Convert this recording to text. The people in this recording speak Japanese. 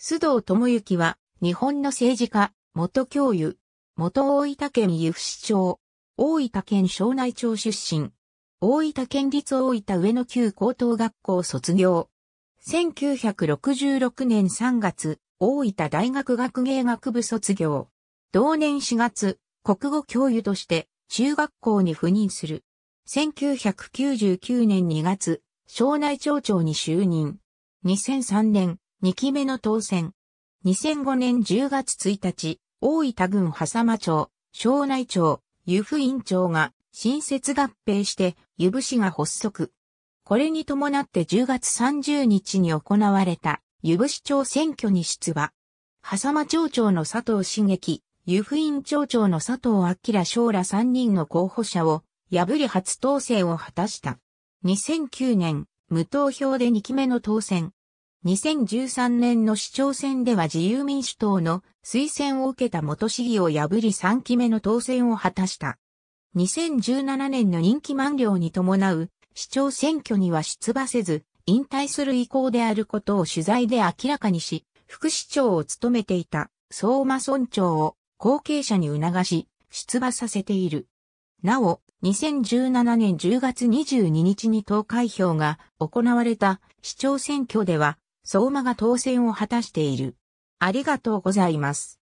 須藤智之は、日本の政治家、元教諭、元大分県由布市長、大分県庄内町出身、大分県立大分上野旧高等学校卒業。1966年3月、大分大学学芸学部卒業。同年4月、国語教諭として中学校に赴任する。1999年2月、庄内町長に就任。2003年、2期目の当選。2005年10月1日、大分郡狭間町、庄内町、湯布院町が新設合併して、湯布市が発足。これに伴って10月30日に行われた湯布市長選挙に出馬。狭間町長の佐藤茂樹、湯布院町長の佐藤明将ら3人の候補者を破り初当選を果たした。2009年、無投票で2期目の当選。2013年の市長選では自由民主党の推薦を受けた元市議を破り3期目の当選を果たした。2017年の任期満了に伴う市長選挙には出馬せず、引退する意向であることを取材で明らかにし、副市長を務めていた相馬村長を後継者に促し、出馬させている。なお、2017年10月22日に投開票が行われた市長選挙では、相馬が当選を果たしている。ありがとうございます。